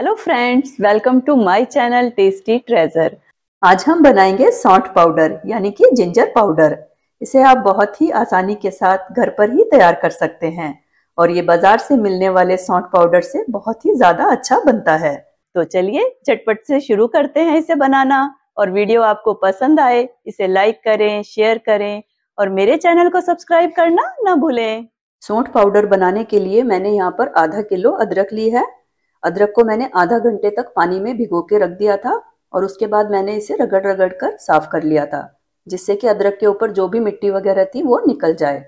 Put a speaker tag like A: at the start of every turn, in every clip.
A: hello friends welcome to my channel Tasty Treasure आज हम बनाएंगे सौंठ पाउडर यानी कि जिंजर पाउडर इसे आप बहुत ही आसानी के साथ घर पर ही तैयार कर सकते हैं और ये बाजार से मिलने वाले सौंठ पाउडर से बहुत ही ज्यादा अच्छा बनता है तो चलिए चटपट से शुरू करते हैं इसे बनाना और वीडियो आपको पसंद आए इसे लाइक करें शेयर करें और मेरे चैनल को सब्सक्राइब करना ना भूलें सौंठ पाउडर बनाने के लिए मैंने यहाँ पर आधा किलो अदरक ली है अदरक को मैंने आधा घंटे तक पानी में भिगो के रख दिया था और उसके बाद मैंने इसे रगड़ रगड़ कर साफ कर लिया था जिससे कि अदरक के ऊपर जो भी मिट्टी वगैरह थी वो निकल जाए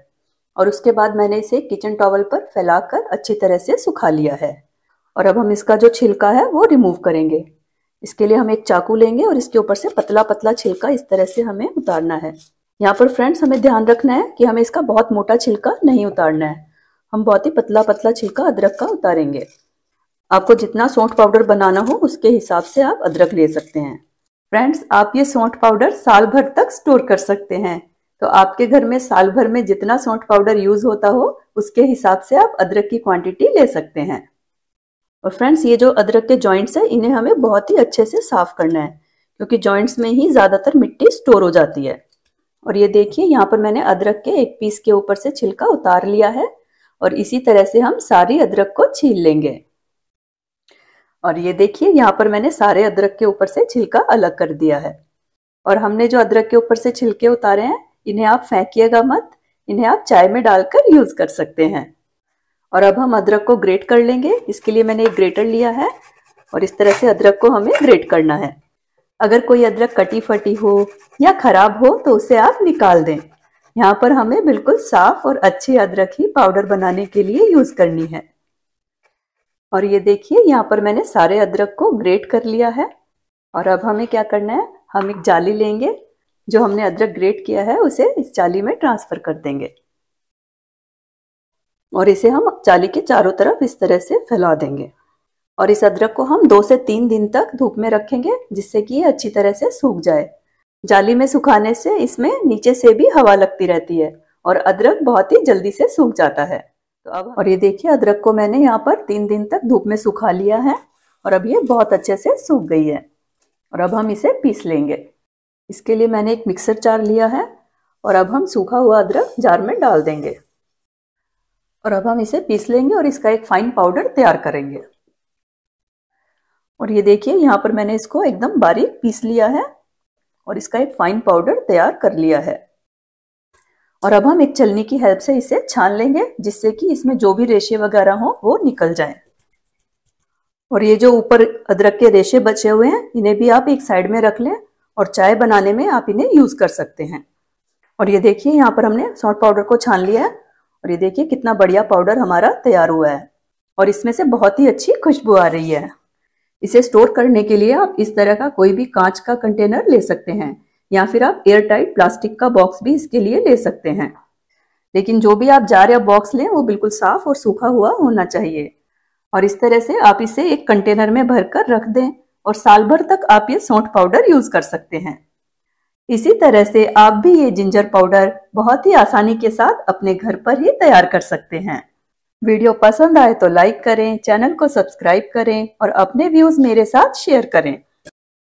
A: और उसके बाद मैंने इसे किचन टॉवल पर फैलाकर अच्छी तरह से सुखा लिया है और अब हम इसका जो छिलका है वो रिमूव करेंगे इसके लिए हम एक चाकू लेंगे और इसके ऊपर से पतला पतला छिलका इस तरह से हमें उतारना है यहाँ पर फ्रेंड्स हमें ध्यान रखना है कि हमें इसका बहुत मोटा छिलका नहीं उतारना है हम बहुत ही पतला पतला छिलका अदरक का उतारेंगे आपको जितना सौंठ पाउडर बनाना हो उसके हिसाब से आप अदरक ले सकते हैं फ्रेंड्स आप ये सौंठ पाउडर साल भर तक स्टोर कर सकते हैं तो आपके घर में साल भर में जितना सौंठ पाउडर यूज होता हो उसके हिसाब से आप अदरक की क्वांटिटी ले सकते हैं और फ्रेंड्स ये जो अदरक के जॉइंट्स हैं इन्हें हमें बहुत ही अच्छे से साफ करना है क्योंकि जॉइंट्स में ही ज़्यादातर मिट्टी स्टोर हो जाती है और ये देखिए यहाँ पर मैंने अदरक के एक पीस के ऊपर से छिलका उतार लिया है और इसी तरह से हम सारी अदरक को छील लेंगे और ये देखिए यहाँ पर मैंने सारे अदरक के ऊपर से छिलका अलग कर दिया है और हमने जो अदरक के ऊपर से छिलके उतारे हैं इन्हें आप फेंकिएगा मत इन्हें आप चाय में डालकर यूज कर सकते हैं और अब हम अदरक को ग्रेट कर लेंगे इसके लिए मैंने एक ग्रेटर लिया है और इस तरह से अदरक को हमें ग्रेट करना है अगर कोई अदरक कटी फटी हो या खराब हो तो उसे आप निकाल दें यहाँ पर हमें बिल्कुल साफ और अच्छे अदरक ही पाउडर बनाने के लिए यूज करनी है और ये देखिए यहाँ पर मैंने सारे अदरक को ग्रेट कर लिया है और अब हमें क्या करना है हम एक जाली लेंगे जो हमने अदरक ग्रेट किया है उसे इस जाली में ट्रांसफर कर देंगे और इसे हम जाली के चारों तरफ इस तरह से फैला देंगे और इस अदरक को हम दो से तीन दिन तक धूप में रखेंगे जिससे कि ये अच्छी तरह से सूख जाए जाली में सुखाने से इसमें नीचे से भी हवा लगती रहती है और अदरक बहुत ही जल्दी से सूख जाता है तो अब और ये देखिए अदरक को मैंने यहाँ पर तीन दिन तक धूप में सुखा लिया है और अब ये बहुत अच्छे से सूख गई है और अब हम इसे पीस लेंगे इसके लिए मैंने एक मिक्सर जार लिया है और अब हम सूखा हुआ अदरक जार में डाल देंगे और अब हम इसे पीस लेंगे और इसका एक फाइन पाउडर तैयार करेंगे और ये देखिए यहाँ पर मैंने इसको एकदम बारीक पीस लिया है और इसका एक फाइन पाउडर तैयार कर लिया है और अब हम एक चलनी की हेल्प से इसे छान लेंगे जिससे कि इसमें जो भी रेशे वगैरह हो वो निकल जाए और ये जो ऊपर अदरक के रेशे बचे हुए हैं इन्हें भी आप एक साइड में रख लें और चाय बनाने में आप इन्हें यूज़ कर सकते हैं और ये देखिए यहाँ पर हमने सॉल्ट पाउडर को छान लिया है और ये देखिए कितना बढ़िया पाउडर हमारा तैयार हुआ है और इसमें से बहुत ही अच्छी खुशबू आ रही है इसे स्टोर करने के लिए आप इस तरह का कोई भी कांच का कंटेनर ले सकते हैं या फिर आप एयर टाइट प्लास्टिक का बॉक्स भी इसके लिए ले सकते हैं लेकिन जो भी आप जार या बॉक्स लें वो बिल्कुल साफ और सूखा हुआ होना चाहिए और इस तरह से आप इसे एक कंटेनर में भरकर रख दें और साल भर तक आप ये सौंठ पाउडर यूज कर सकते हैं इसी तरह से आप भी ये जिंजर पाउडर बहुत ही आसानी के साथ अपने घर पर ही तैयार कर सकते हैं वीडियो पसंद आए तो लाइक करें चैनल को सब्सक्राइब करें और अपने व्यूज मेरे साथ शेयर करें